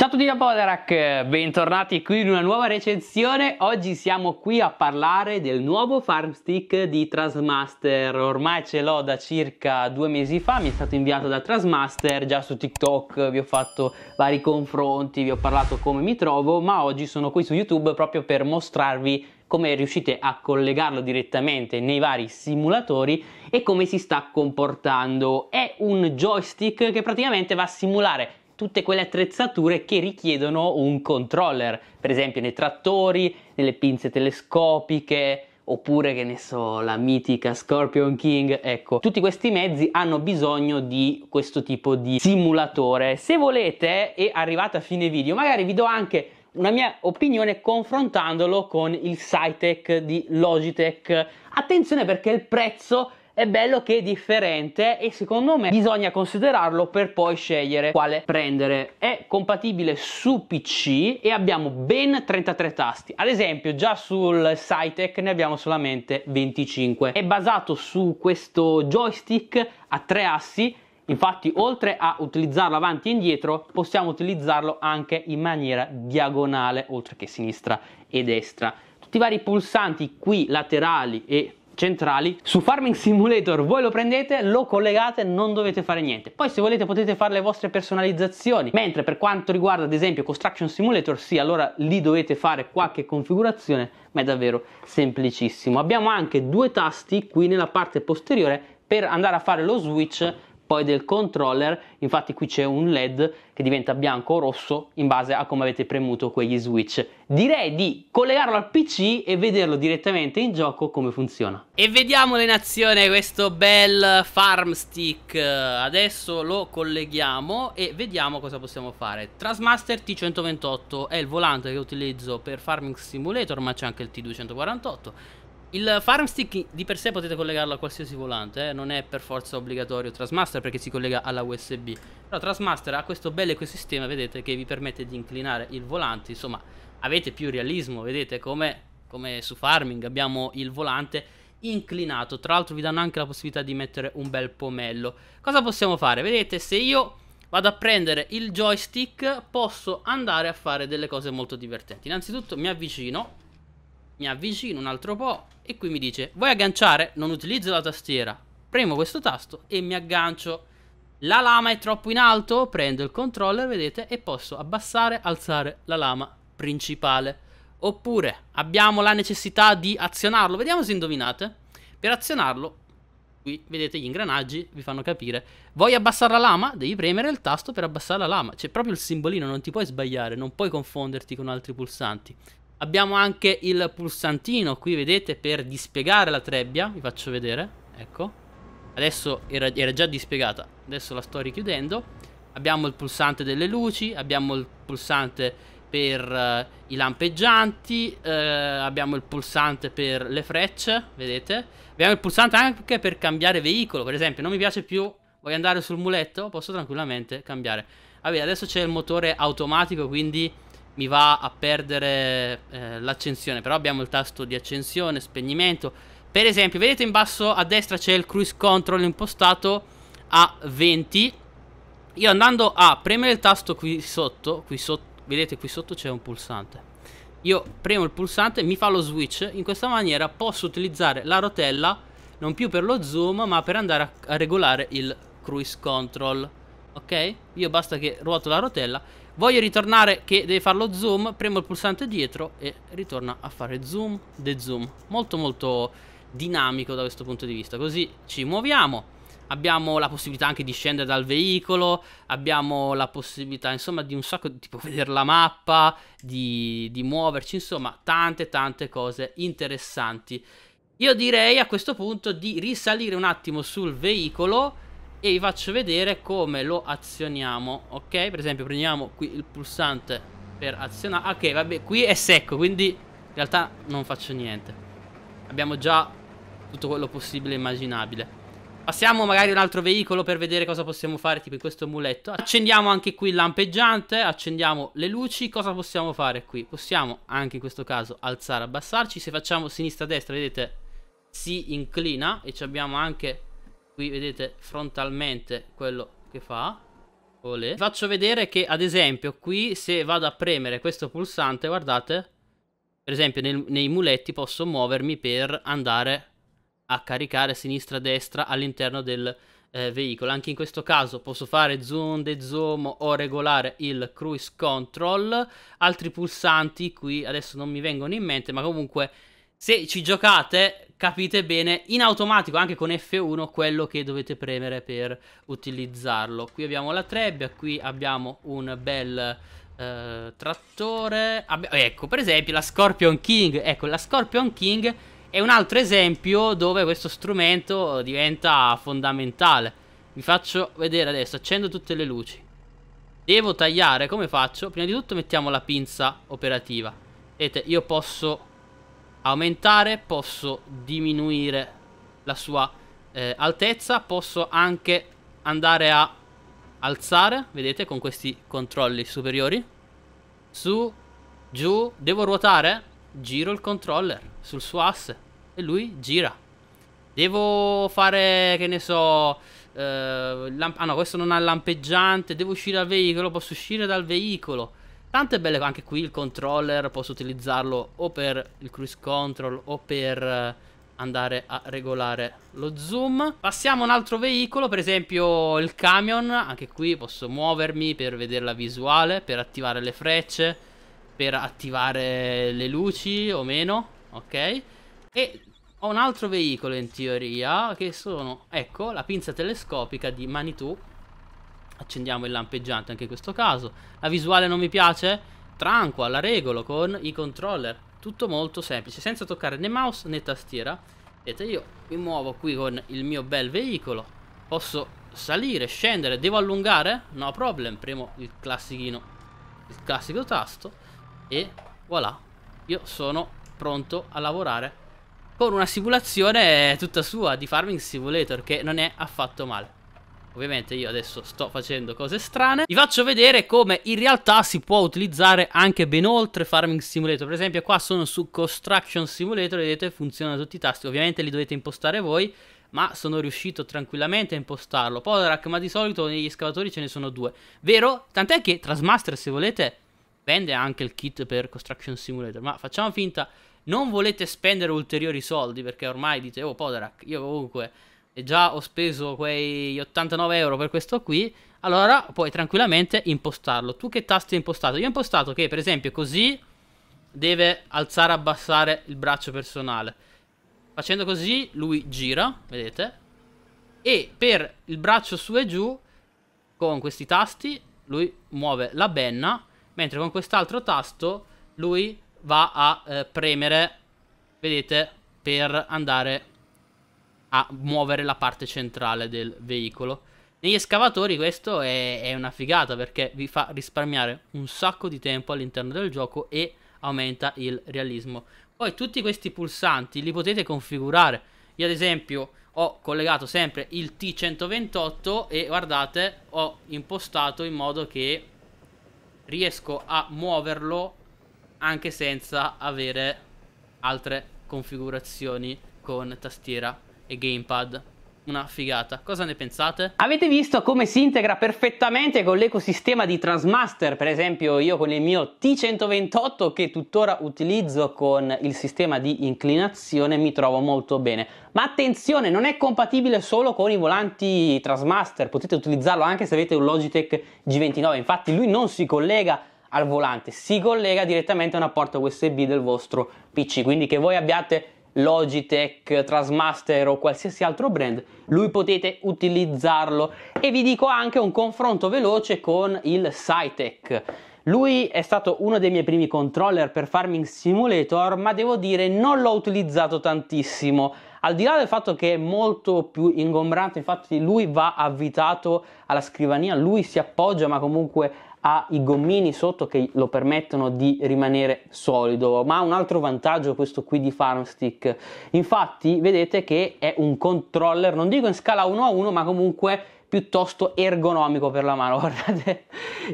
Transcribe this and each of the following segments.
Ciao a tutti da Poderac, bentornati qui in una nuova recensione. Oggi siamo qui a parlare del nuovo farmstick di Trasmaster. Ormai ce l'ho da circa due mesi fa, mi è stato inviato da Trasmaster, già su TikTok vi ho fatto vari confronti, vi ho parlato come mi trovo, ma oggi sono qui su YouTube proprio per mostrarvi come riuscite a collegarlo direttamente nei vari simulatori e come si sta comportando. È un joystick che praticamente va a simulare tutte quelle attrezzature che richiedono un controller, per esempio nei trattori, nelle pinze telescopiche, oppure che ne so, la mitica Scorpion King, ecco, tutti questi mezzi hanno bisogno di questo tipo di simulatore. Se volete e arrivate a fine video, magari vi do anche una mia opinione confrontandolo con il Cytec di Logitech. Attenzione perché il prezzo è bello che è differente e secondo me bisogna considerarlo per poi scegliere quale prendere. È compatibile su PC e abbiamo ben 33 tasti. Ad esempio già sul Cytec ne abbiamo solamente 25. È basato su questo joystick a tre assi Infatti oltre a utilizzarlo avanti e indietro possiamo utilizzarlo anche in maniera diagonale oltre che sinistra e destra. Tutti i vari pulsanti qui laterali e centrali. Su Farming Simulator voi lo prendete, lo collegate, non dovete fare niente. Poi se volete potete fare le vostre personalizzazioni, mentre per quanto riguarda ad esempio Construction Simulator, sì, allora lì dovete fare qualche configurazione, ma è davvero semplicissimo. Abbiamo anche due tasti qui nella parte posteriore per andare a fare lo switch poi del controller infatti qui c'è un led che diventa bianco o rosso in base a come avete premuto quegli switch direi di collegarlo al pc e vederlo direttamente in gioco come funziona e vediamo in azione questo bel farm stick adesso lo colleghiamo e vediamo cosa possiamo fare Trasmaster T128 è il volante che utilizzo per Farming Simulator ma c'è anche il T248 il farm stick di per sé potete collegarlo a qualsiasi volante, eh? non è per forza obbligatorio Trasmaster perché si collega alla USB. Però Trasmaster ha questo bel ecosistema, vedete, che vi permette di inclinare il volante, insomma avete più realismo, vedete come, come su farming abbiamo il volante inclinato. Tra l'altro vi danno anche la possibilità di mettere un bel pomello. Cosa possiamo fare? Vedete, se io vado a prendere il joystick posso andare a fare delle cose molto divertenti. Innanzitutto mi avvicino mi avvicino un altro po' e qui mi dice vuoi agganciare? Non utilizzo la tastiera, premo questo tasto e mi aggancio. La lama è troppo in alto, prendo il controller, vedete, e posso abbassare, alzare la lama principale. Oppure abbiamo la necessità di azionarlo, vediamo se indovinate. Per azionarlo, qui vedete gli ingranaggi, vi fanno capire. Vuoi abbassare la lama? Devi premere il tasto per abbassare la lama. C'è proprio il simbolino, non ti puoi sbagliare, non puoi confonderti con altri pulsanti. Abbiamo anche il pulsantino qui, vedete, per dispiegare la trebbia. Vi faccio vedere, ecco. Adesso era, era già dispiegata, adesso la sto richiudendo. Abbiamo il pulsante delle luci, abbiamo il pulsante per uh, i lampeggianti, uh, abbiamo il pulsante per le frecce, vedete? Abbiamo il pulsante anche per cambiare veicolo, per esempio, non mi piace più, voglio andare sul muletto, posso tranquillamente cambiare. Vabbè, adesso c'è il motore automatico, quindi mi va a perdere eh, l'accensione. Però abbiamo il tasto di accensione, spegnimento. Per esempio, vedete in basso a destra c'è il cruise control impostato a 20. Io andando a premere il tasto qui sotto, qui sotto vedete qui sotto c'è un pulsante. Io premo il pulsante, mi fa lo switch. In questa maniera posso utilizzare la rotella non più per lo zoom, ma per andare a, a regolare il cruise control. Ok? Io basta che ruoto la rotella Voglio ritornare che deve fare lo zoom, premo il pulsante dietro e ritorna a fare zoom de zoom. Molto molto dinamico da questo punto di vista, così ci muoviamo. Abbiamo la possibilità anche di scendere dal veicolo, abbiamo la possibilità insomma di un sacco, di, tipo vedere la mappa, di, di muoverci, insomma tante tante cose interessanti. Io direi a questo punto di risalire un attimo sul veicolo e vi faccio vedere come lo azioniamo, ok? Per esempio prendiamo qui il pulsante per azionare, ah, ok vabbè qui è secco quindi in realtà non faccio niente, abbiamo già tutto quello possibile e immaginabile. Passiamo magari un altro veicolo per vedere cosa possiamo fare, tipo in questo muletto. Accendiamo anche qui il lampeggiante, accendiamo le luci. Cosa possiamo fare qui? Possiamo anche in questo caso alzare, abbassarci. Se facciamo sinistra-destra, vedete, si inclina e abbiamo anche qui vedete frontalmente quello che fa Olè. faccio vedere che ad esempio qui se vado a premere questo pulsante guardate per esempio nel, nei muletti posso muovermi per andare a caricare sinistra-destra all'interno del eh, veicolo. Anche in questo caso posso fare zoom, zoom o regolare il cruise control. Altri pulsanti qui adesso non mi vengono in mente, ma comunque se ci giocate capite bene in automatico anche con F1 quello che dovete premere per utilizzarlo. Qui abbiamo la trebbia, qui abbiamo un bel eh, trattore. Abbi ecco, per esempio la Scorpion King, ecco, la Scorpion King è un altro esempio dove questo strumento diventa fondamentale. Vi faccio vedere adesso, accendo tutte le luci. Devo tagliare, come faccio? Prima di tutto mettiamo la pinza operativa. Vedete, io posso aumentare, posso diminuire la sua eh, altezza, posso anche andare a alzare, vedete, con questi controlli superiori. Su, giù, devo ruotare, giro il controller sul suo asse e lui gira. Devo fare, che ne so, eh, ah no, questo non ha lampeggiante, devo uscire dal veicolo, posso uscire dal veicolo. Tante belle, anche qui il controller posso utilizzarlo o per il cruise control o per eh, andare a regolare lo zoom. Passiamo a un altro veicolo, per esempio il camion, anche qui posso muovermi per vedere la visuale, per attivare le frecce, per attivare le luci o meno, ok? E ho un altro veicolo in teoria che sono, ecco, la pinza telescopica di Manitou Accendiamo il lampeggiante anche in questo caso. La visuale non mi piace? Tranqua, la regolo con i controller. Tutto molto semplice, senza toccare né mouse né tastiera. Vedete, io mi muovo qui con il mio bel veicolo. Posso salire, scendere. Devo allungare? No problem. Premo il classichino, il classico tasto. E voilà. Io sono pronto a lavorare con una simulazione tutta sua di Farming Simulator che non è affatto male. Ovviamente io adesso sto facendo cose strane Vi faccio vedere come in realtà si può utilizzare anche ben oltre Farming Simulator Per esempio qua sono su Construction Simulator Vedete funzionano tutti i tasti Ovviamente li dovete impostare voi ma sono riuscito tranquillamente a impostarlo. Podrack, ma di solito negli scavatori ce ne sono due. Vero? Tant'è che Trasmaster, se volete, vende anche il kit per Construction Simulator. Ma facciamo finta, non volete spendere ulteriori soldi, perché ormai dite, oh Podrack, io comunque e già ho speso quei 89 euro per questo qui, allora puoi tranquillamente impostarlo. Tu che tasto hai impostato? Io ho impostato che per esempio così deve alzare e abbassare il braccio personale. Facendo così lui gira, vedete? E per il braccio su e giù, con questi tasti, lui muove la benna, mentre con quest'altro tasto lui va a eh, premere, vedete, per andare a muovere la parte centrale del veicolo. Negli escavatori questo è, è una figata perché vi fa risparmiare un sacco di tempo all'interno del gioco e aumenta il realismo. Poi tutti questi pulsanti li potete configurare. Io ad esempio ho collegato sempre il T128 e guardate ho impostato in modo che riesco a muoverlo anche senza avere altre configurazioni con tastiera e gamepad una figata. Cosa ne pensate? Avete visto come si integra perfettamente con l'ecosistema di Transmaster, per esempio io con il mio T128 che tuttora utilizzo con il sistema di inclinazione mi trovo molto bene. Ma attenzione, non è compatibile solo con i volanti Transmaster, potete utilizzarlo anche se avete un Logitech G29, infatti lui non si collega al volante, si collega direttamente a una porta USB del vostro PC, quindi che voi abbiate Logitech, Trasmaster o qualsiasi altro brand, lui potete utilizzarlo e vi dico anche un confronto veloce con il Cytec. Lui è stato uno dei miei primi controller per Farming Simulator, ma devo dire non l'ho utilizzato tantissimo. Al di là del fatto che è molto più ingombrante, infatti lui va avvitato alla scrivania, lui si appoggia ma comunque ha i gommini sotto che lo permettono di rimanere solido, ma ha un altro vantaggio questo qui di Farmstick. Infatti, vedete che è un controller, non dico in scala 1 a 1, ma comunque piuttosto ergonomico per la mano. Guardate,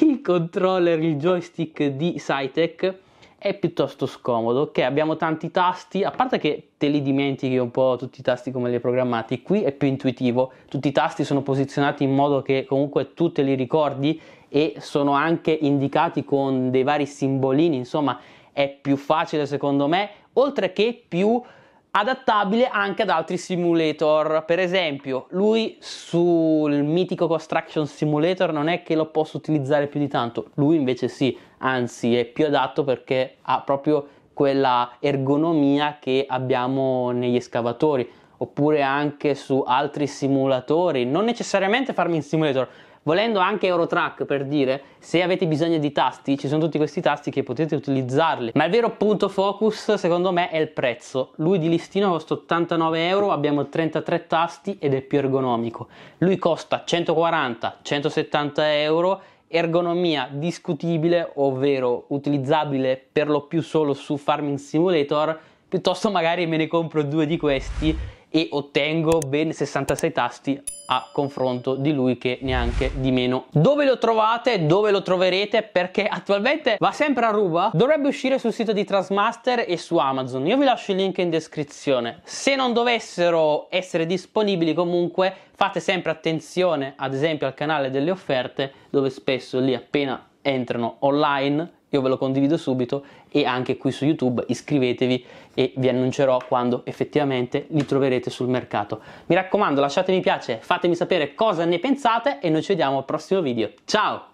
il controller, il joystick di Cytec è piuttosto scomodo, ok? Abbiamo tanti tasti, a parte che te li dimentichi un po' tutti i tasti come li hai programmati, qui è più intuitivo, tutti i tasti sono posizionati in modo che comunque tu te li ricordi e sono anche indicati con dei vari simbolini, insomma è più facile secondo me, oltre che più adattabile anche ad altri simulator. Per esempio, lui sul mitico Construction Simulator non è che lo posso utilizzare più di tanto, lui invece sì, anzi è più adatto perché ha proprio quella ergonomia che abbiamo negli escavatori oppure anche su altri simulatori, non necessariamente Farming Simulator, volendo anche Eurotrack per dire, se avete bisogno di tasti, ci sono tutti questi tasti che potete utilizzarli, ma il vero punto focus secondo me è il prezzo, lui di listino costa 89 euro, abbiamo 33 tasti ed è più ergonomico, lui costa 140-170 euro ergonomia discutibile, ovvero utilizzabile per lo più solo su Farming Simulator, piuttosto magari me ne compro due di questi e ottengo ben 66 tasti a confronto di lui che neanche di meno dove lo trovate dove lo troverete perché attualmente va sempre a ruba dovrebbe uscire sul sito di Transmaster e su Amazon io vi lascio il link in descrizione se non dovessero essere disponibili comunque fate sempre attenzione ad esempio al canale delle offerte dove spesso lì appena entrano online io ve lo condivido subito e anche qui su YouTube iscrivetevi e vi annuncerò quando effettivamente li troverete sul mercato. Mi raccomando lasciatemi piace, fatemi sapere cosa ne pensate e noi ci vediamo al prossimo video. Ciao!